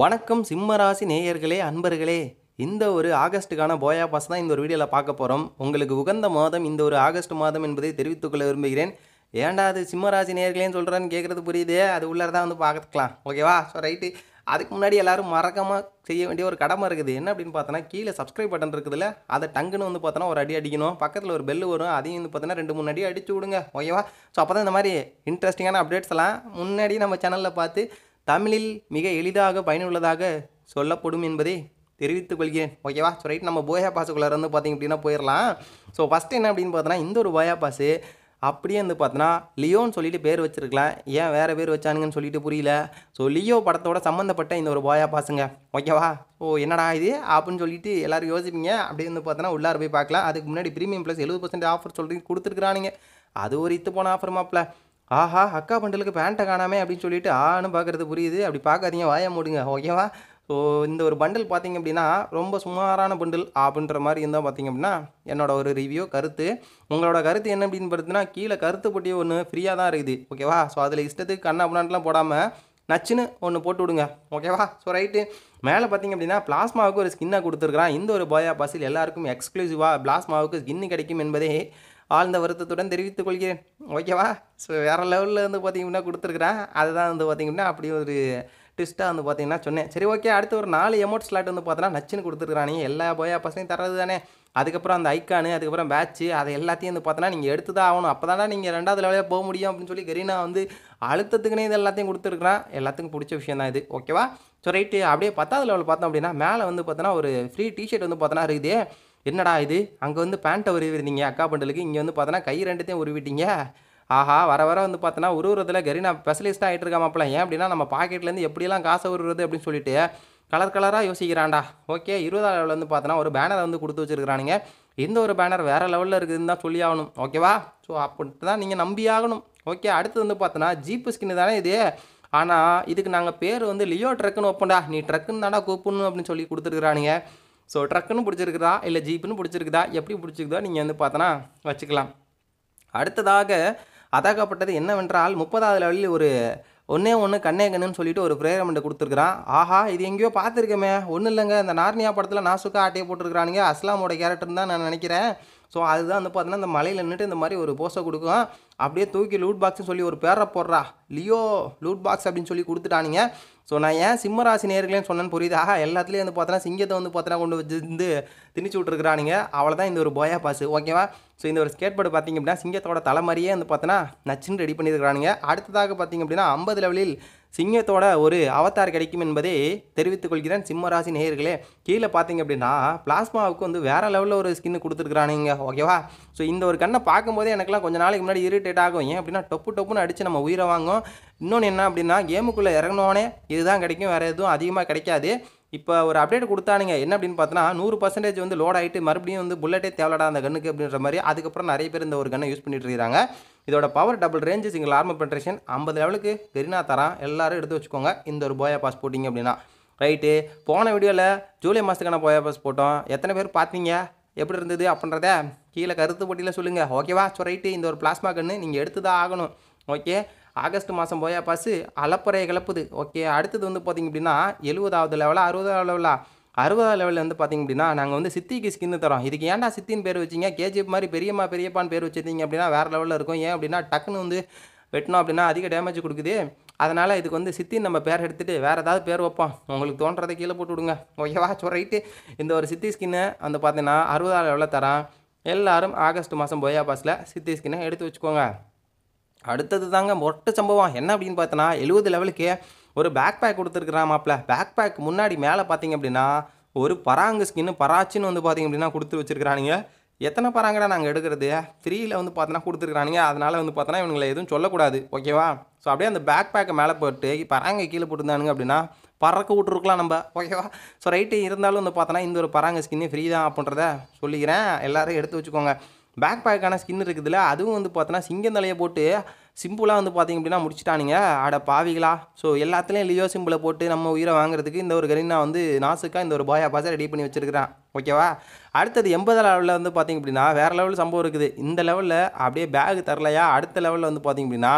வணக்கம் சிம்மராசி நேயர்களே அன்பர்களே இந்த ஒரு ஆகஸ்ட்டுக்கான போயா பாஸ் தான் இந்த ஒரு வீடியோவில் பார்க்க போகிறோம் உங்களுக்கு உகந்த மாதம் இந்த ஒரு ஆகஸ்ட் மாதம் என்பதை தெரிவித்துக்கொள்ள விரும்புகிறேன் ஏன்டா அது சிம்மராசி நேயர்களேன்னு சொல்கிறேன்னு கேட்குறது புரியுது அது உள்ளே தான் வந்து பார்த்துக்கலாம் ஓகேவா ஸோ ரைட்டு அதுக்கு முன்னாடி எல்லோரும் மறக்காமல் செய்ய வேண்டிய ஒரு கடமை இருக்குது என்ன அப்படின்னு பார்த்தோன்னா கீழே சப்ஸ்கிரைப் பட்டன் இருக்குதுல்ல அதை டங்குன்னு வந்து பார்த்தோன்னா ஒரு அடி அடிக்கணும் பக்கத்தில் ஒரு பெல் வரும் அதையும் வந்து பார்த்தோன்னா ரெண்டு மூணு அடி அடிச்சு விடுங்க ஓகேவா ஸோ அப்போ தான் இந்த மாதிரி இன்ட்ரெஸ்டிங்கான அப்டேட்ஸ் எல்லாம் முன்னாடி நம்ம சேனலில் பார்த்து தமிழில் மிக எளிதாக பயனுள்ளதாக சொல்லப்படும் என்பதை தெரிவித்துக் கொள்கிறேன் ஓகேவா ஸோ ரைட் நம்ம போயா பாஸுக்குள்ளே வந்து பார்த்திங்க அப்படின்னா போயிடலாம் ஸோ ஃபஸ்ட்டு என்ன அப்படின்னு பார்த்தோன்னா இந்த ஒரு போயா பாஸு அப்படியே வந்து பார்த்தோன்னா லியோன்னு சொல்லிட்டு பேர் வச்சுருக்கலாம் ஏன் வேறு பேர் வச்சானுங்கன்னு சொல்லிட்டு புரியல ஸோ லியோ படத்தோட சம்மந்தப்பட்ட இந்த ஒரு போயா பாசுங்க ஓகேவா ஓ என்னடா இது அப்படின்னு சொல்லிட்டு எல்லோரும் யோசிப்பீங்க அப்படியே வந்து பார்த்தோன்னா உள்ளார போய் பார்க்கலாம் அதுக்கு முன்னாடி ப்ரீமியம் ப்ளஸ் எழுபது பர்சன்ட் ஆஃபர் சொல்கிறீங்க கொடுத்துருக்குறானுங்க அது ஒரு இத்து போன ஆஃபர் மாப்பில் ஆஹா அக்கா பண்டலுக்கு பேண்ட்டை காணாமே அப்படின்னு சொல்லிட்டு ஆன்னு பார்க்குறது புரியுது அப்படி பார்க்காதீங்க வாய மூடுங்க ஓகேவா ஸோ இந்த ஒரு பண்டில் பார்த்திங்க அப்படின்னா ரொம்ப சுமாரான பண்டில் அப்படின்ற மாதிரி இருந்தால் பார்த்திங்க அப்படின்னா என்னோட ஒரு ரிவ்யூ கருத்து உங்களோட கருத்து என்ன அப்படின்னு பார்த்தீங்கன்னா கீழே கருத்து போட்டி ஒன்று ஃப்ரீயாக தான் இருக்குது ஓகேவா ஸோ அதில் இஷ்டத்துக்கு கண்ணா அப்படின்லாம் போடாமல் நச்சுன்னு ஒன்று போட்டு விடுங்க ஓகேவா ஸோ ரைட்டு மேலே பார்த்தீங்க அப்படின்னா பிளாஸ்மாவுக்கு ஒரு ஸ்கின்னை கொடுத்துருக்குறான் இந்த ஒரு பாயா பாசில் எல்லாருக்கும் எக்ஸ்க்ளூசிவாக பிளாஸ்மாவுக்கு ஸ்கின்னு கிடைக்கும் என்பதே ஆழ்ந்த வருத்தத்துடன் தெரிவித்துக் கொள்கிறேன் ஓகேவா ஸோ வேறு லெவலில் வந்து பார்த்தீங்கன்னா கொடுத்துருக்குறேன் அதுதான் வந்து பார்த்தீங்கன்னா அப்படி ஒரு ட்விஸ்ட்டாக வந்து பார்த்தீங்கன்னா சொன்னேன் சரி ஓகே அடுத்து ஒரு நாலு எமௌண்ட் ஸ்லாட் வந்து பார்த்தோன்னா நச்சுன்னு கொடுத்துருக்குறானே எல்லா போயா பசங்க தர்றது தானே அதுக்கப்புறம் அந்த ஐக்கானு அதுக்கப்புறம் பேட்ச்சு அது எல்லாத்தையும் வந்து பார்த்தோன்னா நீங்கள் எடுத்து தான் ஆகணும் அப்போ தானே நீங்கள் ரெண்டாவது லெவலே போக முடியும் அப்படின்னு சொல்லி கரீனா வந்து அழுத்தத்துக்குனே இது எல்லாத்தையும் கொடுத்துருக்குறான் எல்லாத்துக்கும் பிடிச்ச விஷயம் தான் இது ஓகேவா ஸோ ரைட்டு அப்படியே பத்தாவது லெவல் பார்த்தோம் அப்படின்னா மேலே வந்து பார்த்தோன்னா ஒரு ஃப்ரீ டிஷர்ட் வந்து பார்த்தோன்னா இருக்குது என்னடா இது அங்கே வந்து பேண்ட்டை உருவிருந்தீங்க அக்கா பண்டலுக்கு இங்கே வந்து பார்த்தோன்னா கை ரெண்டுத்தையும் உருவிட்டீங்க ஆஹா வர வர வந்து பார்த்தோன்னா உருவுறதுல கரினா ஸ்பெஷலிஸ்ட்டாக ஆகிட்டு இருக்காமாப்பில் ஏன் அப்படின்னா நம்ம பாக்கெட்லேருந்து எப்படிலாம் காசை உருவுறது அப்படின்னு சொல்லிட்டு கலர் கலராக யோசிக்கிறான்டா ஓகே இருபதாம் லெவலில் வந்து பார்த்தோன்னா ஒரு பேனரை வந்து கொடுத்து வச்சுருக்கானுங்க எந்த ஒரு பேனர் வேறு லெவலில் இருக்குதுன்னு தான் சொல்லி ஆகணும் ஓகேவா ஸோ அப்படின்ட்டு தான் நீங்கள் நம்பி ஆகணும் ஓகே அடுத்து வந்து பார்த்தோன்னா ஜீப்பு ஸ்கின்னு தானே இது ஆனால் இதுக்கு நாங்கள் பேர் வந்து லியோ ட்ரக்குன்னு வைப்போம்டா நீ ட்ரக்குன்னு தானே கூப்பிடணும் அப்படின்னு சொல்லி கொடுத்துருக்குறானுங்க ஸோ ட்ரக்குன்னு பிடிச்சிருக்குதா இல்லை ஜீப்புன்னு பிடிச்சிருக்குதா எப்படி பிடிச்சிருக்குதோ நீங்கள் வந்து பார்த்தோன்னா வச்சுக்கலாம் அடுத்ததாக அதாகப்பட்டது என்னவென்றால் முப்பதாவது லெவலில் ஒரு ஒன்றே ஒன்று கண்ணே கண்ணுன்னு சொல்லிட்டு ஒரு ப்ரேயர் கொடுத்துருக்குறான் ஆஹா இது எங்கேயோ பார்த்துருக்கமே ஒன்றும் இல்லைங்க இந்த நார்னியா படத்தில் நாசுக்கா ஆட்டையை போட்டிருக்கிறானுங்க அஸ்லாமோட கேரக்டர் தான் நான் நினைக்கிறேன் ஸோ அதுதான் வந்து பார்த்தீங்கன்னா இந்த மலையில் நின்றுட்டு இந்த மாதிரி ஒரு போஸ்ட்டை கொடுக்கும் அப்படியே தூக்கி லூட் பாக்ஸ்னு சொல்லி ஒரு பேரை போடுறா லியோ லூட் பாக்ஸ் அப்படின்னு சொல்லி கொடுத்துட்டானுங்க ஸோ நான் ஏன் ராசி நேர்களேன்னு சொன்னேன்னு புரியுது ஆஹா எல்லாத்துலேயும் வந்து பார்த்தோன்னா சிங்கத்தை வந்து பார்த்தோன்னா கொண்டு வச்சு வந்து திணிச்சு விட்ருக்குறானுங்க தான் இந்த ஒரு போயா பாஸ் ஓகேவா ஸோ இந்த ஒரு ஸ்கேட் போர்டு பார்த்திங்க அப்படின்னா சிங்கத்தோட தலைமறையே வந்து பார்த்தோன்னா நச்சுன்னு ரெடி பண்ணியிருக்கிறானுங்க அடுத்ததாக பார்த்திங்க அப்படின்னா ஐம்பது லெவலில் சிங்கத்தோட ஒரு அவத்தார் கிடைக்கும் என்பதை தெரிவித்துக் கொள்கிறேன் சிம்மராசி நேயர்களே கீழே பார்த்தீங்க அப்படின்னா பிளாஸ்மாவுக்கு வந்து வேறு லெவலில் ஒரு ஸ்கின் கொடுத்துருக்குறானுங்க ஓகேவா ஸோ இந்த ஒரு கண்ணை பார்க்கும்போதே எனக்குலாம் கொஞ்சம் நாளைக்கு முன்னாடி இரிட்டேட் ஆகும் ஏன் அப்படின்னா டொப்பு டொப்புன்னு அடித்து நம்ம உயிரை வாங்கும் இன்னொன்று என்ன அப்படின்னா கேமுக்குள்ளே இறங்கினோடனே இதுதான் கிடைக்கும் வேறு எதுவும் அதிகமாக கிடைக்காது இப்போ ஒரு அப்டேட் கொடுத்தானுங்க என்ன அப்படின்னு பார்த்தோன்னா நூறு பர்சன்டேஜ் வந்து லோட் ஆகிட்டு மறுபடியும் வந்து புல்லட்டே தேவைடா அந்த கண்ணுக்கு அப்படின்ற மாதிரி அதுக்கப்புறம் நிறைய பேர் இந்த ஒரு கண்ணை யூஸ் பண்ணிட்டு இருக்கிறாங்க இதோட power double range single armour penetration ஐம்பது லெவலுக்கு பெரினா தரான் எல்லாரும் எடுத்து வச்சுக்கோங்க இந்த ஒரு போயா பாஸ் போட்டிங்க அப்படின்னா ரைட்டு போன வீடியோவில் ஜூலை மாதத்துக்கான போயா பாஸ் போட்டோம் எத்தனை பேர் பார்த்தீங்க எப்படி இருந்தது அப்படின்றத கீழே கருத்து போட்டியில் சொல்லுங்கள் ஓகேவா ஸோ ரைட்டு இந்த ஒரு பிளாஸ்மா கன்று நீங்கள் எடுத்து தான் ஆகணும் ஓகே ஆகஸ்ட் மாதம் போயா பாசு அலப்பறையை கிளப்புது ஓகே அடுத்தது வந்து பார்த்திங்க அப்படின்னா எழுபதாவது லெவலாக அறுபதாவது லெவலா அறுபதாவது லெவலில் வந்து பார்த்திங்க அப்படின்னா நாங்கள் வந்து சித்திக்கு ஸ்கின்னு தரோம் இதுக்கு ஏன்டா சித்தின்னு பேர் வச்சிங்க கேஜிஎஃப் மாதிரி பெரியம்மா பெரியப்பான்னு பேர் வச்சிருந்தீங்க அப்படின்னா வேறு லெவலில் இருக்கும் ஏன் அப்படின்னா டக்குன்னு வந்து வெட்டினோம் அப்படின்னா அதிக டேமேஜ் கொடுக்குது அதனால் இதுக்கு வந்து சித்தின்னு நம்ம பேர் எடுத்துகிட்டு வேறு ஏதாவது பேர் வைப்போம் உங்களுக்கு தோன்றதை கீழே போட்டு விடுங்க ஓகேவா சொல்லிட்டு இந்த ஒரு சித்தி ஸ்கின்னு வந்து பார்த்தீங்கன்னா அறுபதாவது லெவலில் தரான் எல்லோரும் ஆகஸ்ட் மாதம் போயா பாஸில் சித்தி ஸ்கின்னை எடுத்து வச்சுக்கோங்க அடுத்தது தாங்க மொட்டை சம்பவம் என்ன அப்படின்னு பார்த்தோன்னா எழுபது லெவலுக்கு ஒரு பேக் பேக் கொடுத்துருக்குறா மாப்பிள்ள பேக் பேக் முன்னாடி மேலே பார்த்தீங்க அப்படின்னா ஒரு பராங்கு ஸ்கின்னு பராச்சின்னு வந்து பார்த்தீங்க அப்படின்னா கொடுத்து வச்சுருக்கிறானுங்க எத்தனை பராங்கடா நாங்கள் எடுக்கிறது ஃப்ரீயில் வந்து பார்த்தோன்னா கொடுத்துருக்குறானுங்க அதனால் வந்து பார்த்தோன்னா இவங்களை எதுவும் சொல்லக்கூடாது ஓகேவா ஸோ அப்படியே அந்த பேக் பேக்கை மேலே போட்டு பராங்க கீழே போட்டுருந்தானுங்க அப்படின்னா பறக்க விட்டுருக்கலாம் நம்ம ஓகேவா ஸோ ரைட்டு இருந்தாலும் வந்து பார்த்தோன்னா இந்த ஒரு பராங்க ஸ்கின்னு ஃப்ரீ தான் அப்படின்றத சொல்லிக்கிறேன் எல்லோரும் எடுத்து வச்சுக்கோங்க பேக் பேக்கான ஸ்கின் இருக்குதுல்ல அதுவும் வந்து பார்த்தோன்னா சிங்கந்தலையை போட்டு சிம்பிளாக வந்து பார்த்திங்க அப்படின்னா முடிச்சிட்டானுங்க ஆட பாவிகளா ஸோ எல்லாத்துலேயும் லியோ சிம்பிளை போட்டு நம்ம உயிரை வாங்குறதுக்கு இந்த ஒரு கரீனா வந்து நாசுக்காக இந்த ஒரு பாயா பாசை ரெடி பண்ணி வச்சுருக்கிறான் ஓகேவா அடுத்தது எண்பது லெவலில் வந்து பார்த்திங்க அப்படின்னா வேறு லெவலில் சம்பவம் இருக்குது இந்த லெவலில் அப்படியே பேக் தரலையா அடுத்த லெவலில் வந்து பார்த்திங்க அப்படின்னா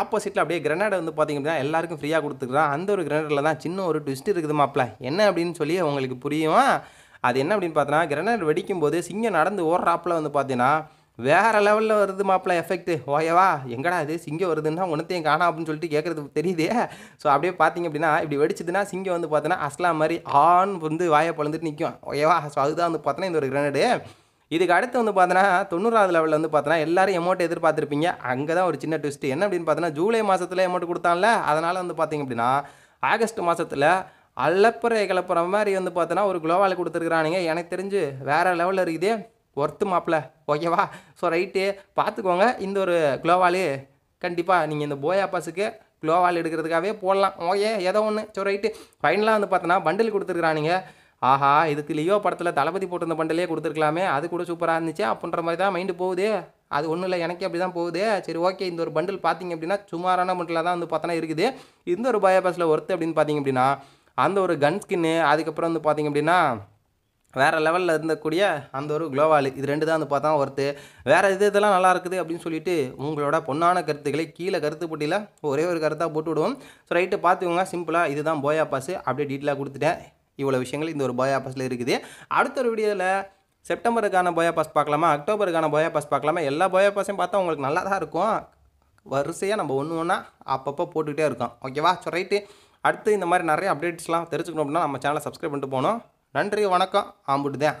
ஆப்போசிட்டில் அப்படியே கிரனேடை வந்து பார்த்திங்க அப்படின்னா எல்லாருக்கும் ஃப்ரீயாக கொடுத்துக்கிறான் அந்த ஒரு கிரனேடில் தான் சின்ன ஒரு ட்விஸ்ட் இருக்குது மாப்பிள என்ன அப்படின்னு சொல்லி உங்களுக்கு புரியுமா அது என்ன அப்படின்னு பார்த்தோன்னா கிரனேட் வெடிக்கும் போது சிங்கம் நடந்து ஓடுறாப்பில் வந்து பார்த்தீங்கன்னா வேறு லெவலில் வருது மாப்பிள்ள எஃபெக்ட்டு ஓயவா எங்கடா இது சிங்கம் வருதுன்னா உனத்தையும் காணா அப்படின்னு சொல்லிட்டு கேட்குறது தெரியுதே ஸோ அப்படியே பார்த்தீங்க அப்படின்னா இப்படி வெடிச்சதுன்னா சிங்கம் வந்து பார்த்தோன்னா அஸ்லாம் மாதிரி ஆண் வந்து வாயை பழந்துட்டு நிற்கும் ஓயவா ஸோ அதுதான் வந்து பார்த்தோன்னா இந்த ஒரு கிரனேடு இதுக்கு அடுத்து வந்து பார்த்தோன்னா தொண்ணூறாவது லெவலில் வந்து பார்த்தோன்னா எல்லாரும் எமௌண்ட் எதிர்பார்த்துருப்பீங்க அங்கே தான் ஒரு சின்ன ட்விஸ்ட் என்ன அப்படின்னு பார்த்தோன்னா ஜூலை மாதத்தில் எமௌண்ட் கொடுத்தான்ல அதனால் வந்து பார்த்தீங்க அப்படின்னா ஆகஸ்ட் மாதத்தில் அல்லப்புற கிளப்புற மாதிரி வந்து பார்த்தோன்னா ஒரு குளோவால் கொடுத்துருக்குறானுங்க எனக்கு தெரிஞ்சு வேறு லெவலில் இருக்குது ஒர்த்து மாப்பிள்ள ஓகேவா ஸோ ரைட்டு பார்த்துக்கோங்க இந்த ஒரு குளோவாலு கண்டிப்பாக நீங்கள் இந்த போயா பாஸுக்கு குளோவால் எடுக்கிறதுக்காகவே போடலாம் ஓகே ஏதோ ஒன்று ஸோ ரைட்டு ஃபைனலாக வந்து பார்த்தோன்னா பண்டில் கொடுத்துருக்குறானுங்க ஆஹா இதுக்கு லியோ படத்தில் தளபதி போட்டிருந்த பண்டலே கொடுத்துருக்கலாமே அது கூட சூப்பராக இருந்துச்சு அப்படின்ற மாதிரி தான் மைண்டு போகுது அது ஒன்றும் இல்லை எனக்கே அப்படி தான் போகுது சரி ஓகே இந்த ஒரு பண்டில் பார்த்தீங்க அப்படின்னா சுமாரான பண்டிலாக தான் வந்து பார்த்தோன்னா இருக்குது இந்த ஒரு பயோபாஸில் ஒர்த்து அப்படின்னு பார்த்தீங்க அப்படின்னா அந்த ஒரு கன் ஸ்கின்னு அதுக்கப்புறம் வந்து பார்த்திங்க அப்படின்னா வேறு லெவலில் இருந்தக்கூடிய அந்த ஒரு குளோவால் இது ரெண்டு தான் வந்து பார்த்தா ஒருத்து வேறு இது இதெல்லாம் நல்லா இருக்குது அப்படின்னு சொல்லிட்டு உங்களோட பொண்ணான கருத்துக்களை கீழே கருத்து போட்டியில் ஒரே ஒரு கருத்தாக போட்டு விடுவோம் ஸோ ரைட்டு பார்த்துக்கோங்க சிம்பிளாக இதுதான் போயா பாஸ் அப்படியே டீட்டெயிலாக கொடுத்துட்டேன் இவ்வளோ விஷயங்கள் இந்த ஒரு போயா பாஸில் இருக்குது அடுத்த ஒரு வீடியோவில் செப்டம்பருக்கான போயா பாஸ் பார்க்கலாமா அக்டோபருக்கான போயா பாஸ் பார்க்கலாமா எல்லா போயா பாஸையும் பார்த்தா உங்களுக்கு நல்லா தான் இருக்கும் வரிசையாக நம்ம ஒன்று ஒன்றா அப்பப்போ போட்டுக்கிட்டே இருக்கோம் ஓகேவா ஸோ ரைட்டு அடுத்து இந்த மாதிரி நிறைய அப்டேட்ஸ்லாம் தெரிஞ்சுக்கணும் அப்படின்னா நம்ம சேனலை சப்ஸ்கிரைப் பண்ணிட்டு போனோம் நன்றி வணக்கம் ஆம்புட்டு தான்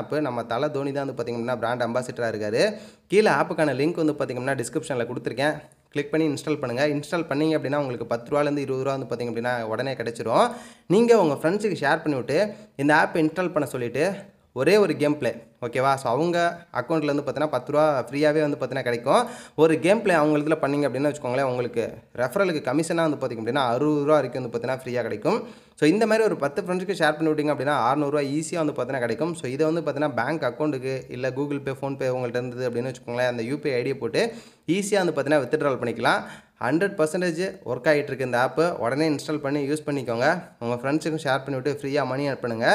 ஆப்பு நம்ம தலை தோனி தான் வந்து பார்த்திங்கன்னா பிராண்ட் அம்பாசிடராக இருக்கார் கீழே ஆப்புக்கான லிங்க் வந்து பார்த்திங்கன்னா டிஸ்கிரிப்ஷனில் கொடுத்துருக்கேன் கிளிக் பண்ணி இன்ஸ்டால் பண்ணுங்கள் இன்ஸ்டால் பண்ணிங்க அப்படின்னா உங்களுக்கு பத்து ரூபாலேருந்து இருபது ரூபா வந்து பார்த்திங்க அப்படின்னா உடனே கிடச்சிரும் நீங்கள் உங்கள் ஃப்ரெண்ட்ஸுக்கு ஷேர் பண்ணிவிட்டு இந்த ஆப்பை இன்ஸ்டால் பண்ண சொல்லிவிட்டு ஒரே ஒரு கேம் பிளே ஓகேவா ஸோ அவங்க அக்கௌண்ட்டில் வந்து பார்த்தீங்கன்னா பத்து ரூபா ஃப்ரீயாகவே வந்து பார்த்தீங்கன்னா கிடைக்கும் ஒரு கேம் பிளே அவங்க இதில் பண்ணிங்க அப்படின்னு வச்சுக்கோங்களேன் உங்களுக்கு ரெஃபரலுக்கு கமிஷனாக வந்து பார்த்திங்க அப்படின்னா அறுபது ரூபா வரைக்கும் வந்து பார்த்தீங்கன்னா ஃப்ரீயாக கிடைக்கும் ஸோ இந்த மாதிரி ஒரு பத்து ஃப்ரெண்ட்ஸுக்கு ஷேர் பண்ணி விட்டிங்க அப்படின்னா அறநூறுவா ஈஸியாக வந்து பார்த்தீங்கன்னா கிடைக்கும் ஸோ இதை வந்து பார்த்தீங்கன்னா பேங்க் அக்கௌண்ட்டுக்கு இல்லை கூகுள் பே ஃபோன்பே உங்கள்கிட்ட இருந்தது அப்படின்னு வச்சுக்கோங்களேன் அந்த யூபிஐ ஐடியை போட்டு ஈஸியாக வந்து பார்த்தீங்கன்னா வித்ட்ரால் பண்ணிக்கலாம் ஹண்ட்ரட் பர்சன்டேஜ் ஒர்க் ஆகிட்டு இருக்கு இந்த ஆப்பு உடனே இன்ஸ்டால் பண்ணி யூஸ் பண்ணிக்கோங்க உங்கள் ஃப்ரெண்ட்ஸுக்கும் ஷேர் பண்ணிவிட்டு ஃப்ரீயாக மணி அனுப்பணுங்க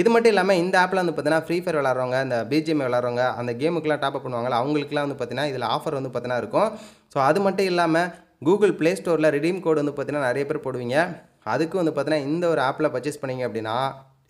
இது மட்டும் இல்லாமல் இந்த ஆப்பில் வந்து பார்த்தீங்கன்னா ஃப்ரீ ஃபயர் விளாட்றவங்க அந்த பிஜிஎம் விளாட்றவங்க அந்த கேமுக்கெலாம் டாப் அப் அவங்களுக்குலாம் வந்து பார்த்தீங்கன்னா இதில் ஆஃபர் வந்து பார்த்தீங்கன்னா இருக்கும் ஸோ அது மட்டும் இல்லாமல் கூகுள் ப்ளே ஸ்டோரில் ரிடீம் கோடு வந்து பார்த்தீங்கன்னா நிறைய பேர் போடுவீங்க அதுக்கு வந்து பார்த்தீங்கன்னா இந்த ஒரு ஆப்பில் பர்ச்சேஸ் பண்ணிங்க அப்படின்னா